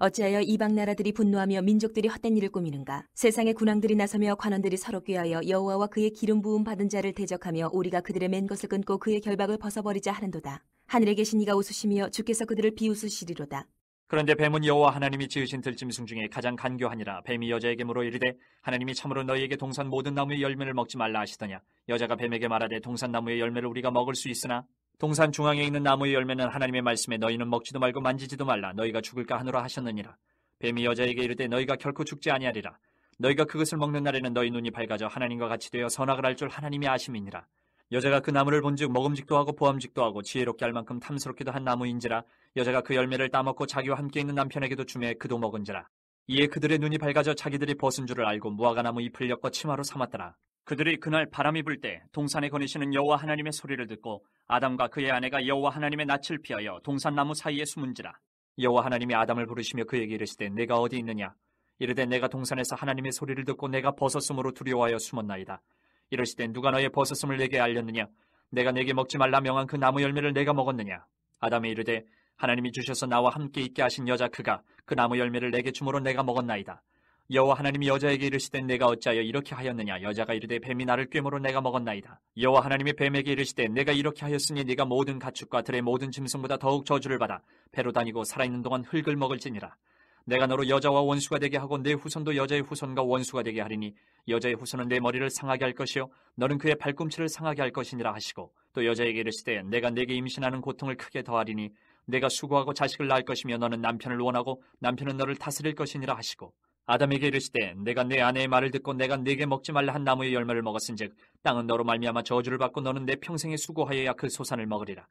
어찌하여 이방 나라들이 분노하며 민족들이 헛된 일을 꾸미는가? 세상의 군왕들이 나서며 관원들이 서로 꾀하여 여호와와 그의 기름 부음 받은 자를 대적하며 우리가 그들의 맨 것을 끊고 그의 결박을 벗어버리자 하는도다. 하늘에 계신 이가 웃으시며 주께서 그들을 비웃으시리로다. 그런데 뱀은 여호와 하나님이 지으신 들짐승 중에 가장 간교하니라 뱀이 여자에게 물어 이르되 하나님이 참으로 너희에게 동산 모든 나무의 열매를 먹지 말라 하시더냐 여자가 뱀에게 말하되 동산 나무의 열매를 우리가 먹을 수 있으나 동산 중앙에 있는 나무의 열매는 하나님의 말씀에 너희는 먹지도 말고 만지지도 말라 너희가 죽을까 하느라 하셨느니라 뱀이 여자에게 이르되 너희가 결코 죽지 아니하리라 너희가 그것을 먹는 날에는 너희 눈이 밝아져 하나님과 같이 되어 선악을 알 줄 하나님이 아심이니라 여자가 그 나무를 본즉 먹음직도 하고 보암직도 하고 지혜롭게 할 만큼 탐스럽기도 한 나무인지라 여자가 그 열매를 따먹고 자기와 함께 있는 남편에게도 주매 그도 먹은지라 이에 그들의 눈이 밝아져 자기들이 벗은 줄을 알고 무화과나무 잎을 엮어 치마로 삼았더라 그들이 그날 바람이 불 때 동산에 거니시는 여호와 하나님의 소리를 듣고 아담과 그의 아내가 여호와 하나님의 낯을 피하여 동산나무 사이에 숨은지라 여호와 하나님이 아담을 부르시며 그에게 이르시되 내가 어디 있느냐 이르되 내가 동산에서 하나님의 소리를 듣고 내가 벗었음으로 두려워하여 숨었나이다 이르시되 누가 너의 벗었음을 내게 알렸느냐 내가 내게 먹지 말라 명한 그 나무 열매를 내가 먹었느냐 아담이 이르되 하나님이 주셔서 나와 함께 있게 하신 여자 그가 그 나무 열매를 내게 주므로 내가 먹었나이다 여호와 하나님이 여자에게 이르시되 내가 어찌하여 이렇게 하였느냐 여자가 이르되 뱀이 나를 꿰므로 내가 먹었나이다 여호와 하나님이 뱀에게 이르시되 내가 이렇게 하였으니 네가 모든 가축과 들의 모든 짐승보다 더욱 저주를 받아 배로 다니고 살아있는 동안 흙을 먹을지니라 내가 너로 여자와 원수가 되게 하고 내 후손도 여자의 후손과 원수가 되게 하리니 여자의 후손은 내 머리를 상하게 할 것이요 너는 그의 발꿈치를 상하게 할 것이니라 하시고 또 여자에게 이르시되 내가 내게 임신하는 고통을 크게 더하리니 내가 수고하고 자식을 낳을 것이며 너는 남편을 원하고 남편은 너를 다스릴 것이니라 하시고 아담에게 이르시되 내가 내 아내의 말을 듣고 내가 네게 먹지 말라 한 나무의 열매를 먹었은즉 땅은 너로 말미암아 저주를 받고 너는 내 평생에 수고하여야 그 소산을 먹으리라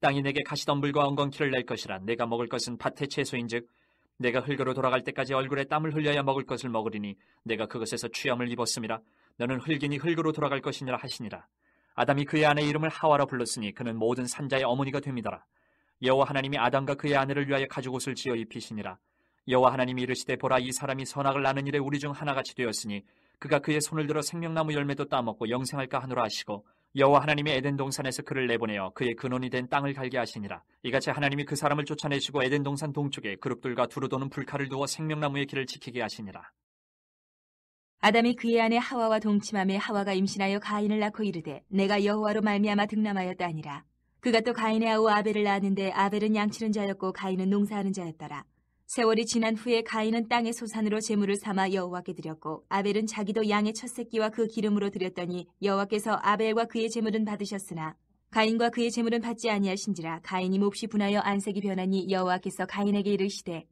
땅이 내게 가시덤불과 엉겅퀴를 낼 것이라 내가 먹을 것은 밭의 채소인즉 내가 흙으로 돌아갈 때까지 얼굴에 땀을 흘려야 먹을 것을 먹으리니 내가 그것에서 취함을 입었음이라 너는 흙이니 흙으로 돌아갈 것이니라 하시니라 아담이 그의 아내 이름을 하와라 불렀으니 그는 모든 산자의 어머니가 됩니다라 여호와 하나님이 아담과 그의 아내를 위하여 가죽옷을 지어 입히시니라 여호와 하나님이 이르시되 보라 이 사람이 선악을 나는 일에 우리 중 하나같이 되었으니 그가 그의 손을 들어 생명나무 열매도 따먹고 영생할까 하노라 하시고 여호와 하나님이 에덴 동산에서 그를 내보내어 그의 근원이 된 땅을 갈게 하시니라 이같이 하나님이 그 사람을 쫓아내시고 에덴 동산 동쪽에 그룹들과 두루 도는 불칼을 두어 생명나무의 길을 지키게 하시니라 아담이 그의 아내 하와와 동침함에 하와가 임신하여 가인을 낳고 이르되 내가 여호와로 말미암아 등남하였다니라 그가 또 가인의 아우 아벨을 낳았는데 아벨은 양치는 자였고 가인은 농사하는 자였더라 세월이 지난 후에 가인은 땅의 소산으로 제물을 삼아 여호와께 드렸고 아벨은 자기도 양의 첫 새끼와 그 기름으로 드렸더니 여호와께서 아벨과 그의 제물은 받으셨으나 가인과 그의 제물은 받지 아니하신지라 가인이 몹시 분하여 안색이 변하니 여호와께서 가인에게 이르시되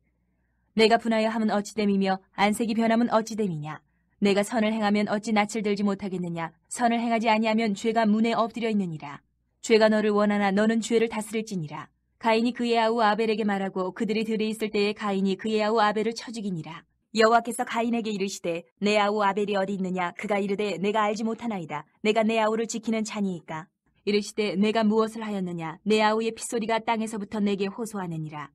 내가 분하여 함은 어찌됨이며 안색이 변함은 어찌됨이냐 내가 선을 행하면 어찌 낯을 들지 못하겠느냐 선을 행하지 아니하면 죄가 문에 엎드려 있느니라 죄가 너를 원하나 너는 죄를 다스릴지니라 가인이 그의 아우 아벨에게 말하고 그들이 들에 있을 때에 가인이 그의 아우 아벨을 쳐 죽이니라. 여호와께서 가인에게 이르시되 내 아우 아벨이 어디 있느냐 그가 이르되 내가 알지 못하나이다 내가 내 아우를 지키는 자니이까 이르시되 내가 무엇을 하였느냐 내 아우의 피소리가 땅에서부터 내게 호소하느니라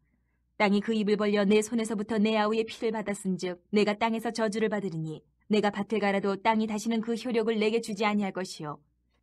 땅이 그 입을 벌려 내 손에서부터 내 아우의 피를 받았은즉 내가 땅에서 저주를 받으리니 내가 밭을 갈아도 땅이 다시는 그 효력을 내게 주지 아니할 것이요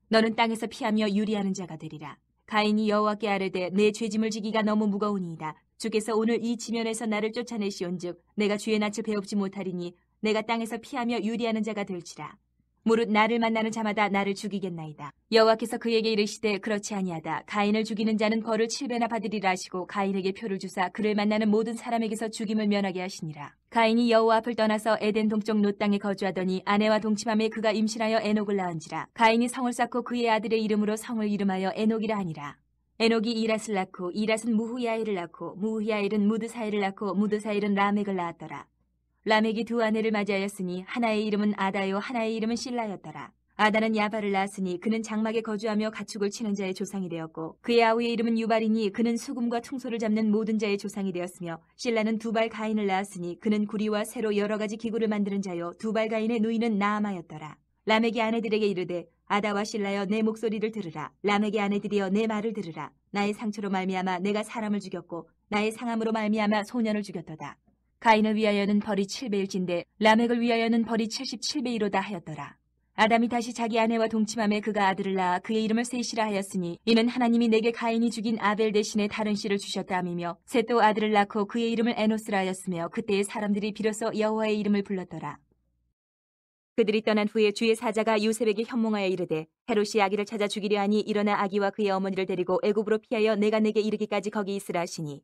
너는 땅에서 피하며 유리하는 자가 되리라 가인이 여호와께 아뢰되 내 죄짐을 지기가 너무 무거우니이다. 주께서 오늘 이 지면에서 나를 쫓아내시온즉 내가 주의 낯을 배웁지 못하리니 내가 땅에서 피하며 유리하는 자가 될지라. 무릇 나를 만나는 자마다 나를 죽이겠나이다. 여호와께서 그에게 이르시되 그렇지 아니하다. 가인을 죽이는 자는 벌을 7배나 받으리라 하시고 가인에게 표를 주사 그를 만나는 모든 사람에게서 죽임을 면하게 하시니라. 가인이 여호와 앞을 떠나서 에덴 동쪽 노 땅에 거주하더니 아내와 동침함에 그가 임신하여 에녹을 낳은지라. 가인이 성을 쌓고 그의 아들의 이름으로 성을 이름하여 에녹이라 하니라. 에녹이 이랏을 낳고 이랏은 무후야엘을 낳고 무후야엘은 무드사엘을 낳고 무드사엘은 라멕을 낳았더라. 라멕이 두 아내를 맞이하였으니 하나의 이름은 아다요 하나의 이름은 실라였더라. 아다는 야발을 낳았으니 그는 장막에 거주하며 가축을 치는 자의 조상이 되었고 그의 아우의 이름은 유발이니 그는 수금과 퉁소를 잡는 모든 자의 조상이 되었으며 실라는 두 발 가인을 낳았으니 그는 구리와 새로 여러 가지 기구를 만드는 자요 두 발 가인의 누이는 나아마였더라. 라멕이 아내들에게 이르되 아다와 실라여 내 목소리를 들으라 라멕의 아내들이여 내 말을 들으라 나의 상처로 말미암아 내가 사람을 죽였고 나의 상함으로 말미암아 소년을 죽였도다 가인을 위하여는 벌이 7배일진데 라멕을 위하여는 벌이 77배이로다 하였더라. 아담이 다시 자기 아내와 동침함에 그가 아들을 낳아 그의 이름을 셋이라 하였으니 이는 하나님이 내게 가인이 죽인 아벨 대신에 다른 씨를 주셨다 함이며 셋도 아들을 낳고 그의 이름을 에노스라 하였으며 그때의 사람들이 비로소 여호와의 이름을 불렀더라. 그들이 떠난 후에 주의 사자가 요셉에게 현몽하여 이르되 헤롯이 아기를 찾아 죽이려 하니 일어나 아기와 그의 어머니를 데리고 애굽으로 피하여 내가 내게 이르기까지 거기 있으라 하시니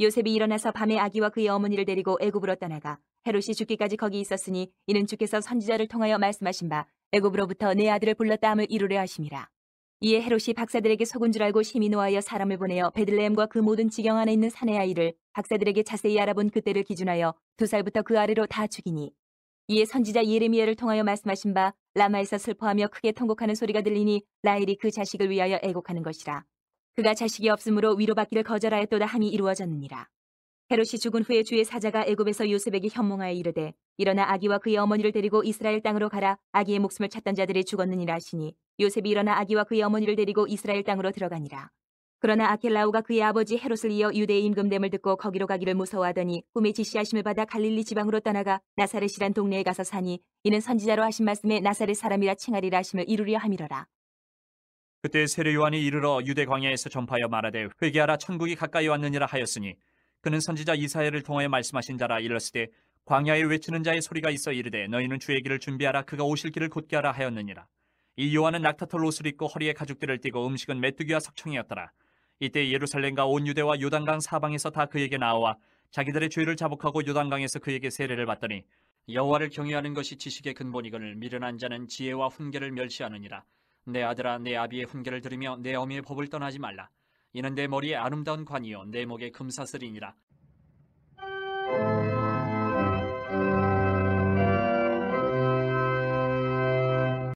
요셉이 일어나서 밤에 아기와 그의 어머니를 데리고 애굽으로 떠나가 헤롯이 죽기까지 거기 있었으니 이는 주께서 선지자를 통하여 말씀하신 바 애굽으로부터 내 아들을 불렀다함을 이루려 하심이라. 이에 헤롯이 박사들에게 속은 줄 알고 심히 노하여 사람을 보내어 베들레헴과 그 모든 지경 안에 있는 산의 아이를 박사들에게 자세히 알아본 그때를 기준하여 두 살부터 그 아래로 다 죽이니 이에 선지자 예레미야를 통하여 말씀하신 바 라마에서 슬퍼하며 크게 통곡하는 소리가 들리니 라헬이 그 자식을 위하여 애곡하는 것이라. 그가 자식이 없으므로 위로받기를 거절하였도다 함이 이루어졌느니라. 헤롯이 죽은 후에 주의 사자가 애굽에서 요셉에게 현몽하여 이르되 일어나 아기와 그의 어머니를 데리고 이스라엘 땅으로 가라 아기의 목숨을 찾던 자들이 죽었느니라 하시니 요셉이 일어나 아기와 그의 어머니를 데리고 이스라엘 땅으로 들어가니라. 그러나 아켈라우가 그의 아버지 헤롯을 이어 유대의 임금됨을 듣고 거기로 가기를 무서워하더니 꿈에 지시하심을 받아 갈릴리 지방으로 떠나가 나사렛이란 동네에 가서 사니 이는 선지자로 하신 말씀에 나사렛 사람이라 칭하리라 하심을 이루려 함이러라. 그때 세례 요한이 이르러 유대 광야에서 전파하여 말하되 회개하라 천국이 가까이 왔느니라 하였으니 그는 선지자 이사야를 통하여 말씀하신 자라 일렀을 때 광야에 외치는 자의 소리가 있어 이르되 너희는 주의 길을 준비하라 그가 오실 길을 곧게 하라 하였느니라 이 요한은 낙타털 옷을 입고 허리에 가죽들을 띠고 음식은 메뚜기와 석청이었더라 이때 예루살렘과 온 유대와 요단강 사방에서 다 그에게 나와 자기들의 죄를 자복하고 요단강에서 그에게 세례를 받더니 여호와를 경외하는 것이 지식의 근본이거늘 미련한 자는 지혜와 훈계를 멸시하느니라 내 아들아 내 아비의 훈계를 들으며 내 어미의 법을 떠나지 말라. 이는 내 머리에 아름다운 관이요 내 목에 금사슬이니라.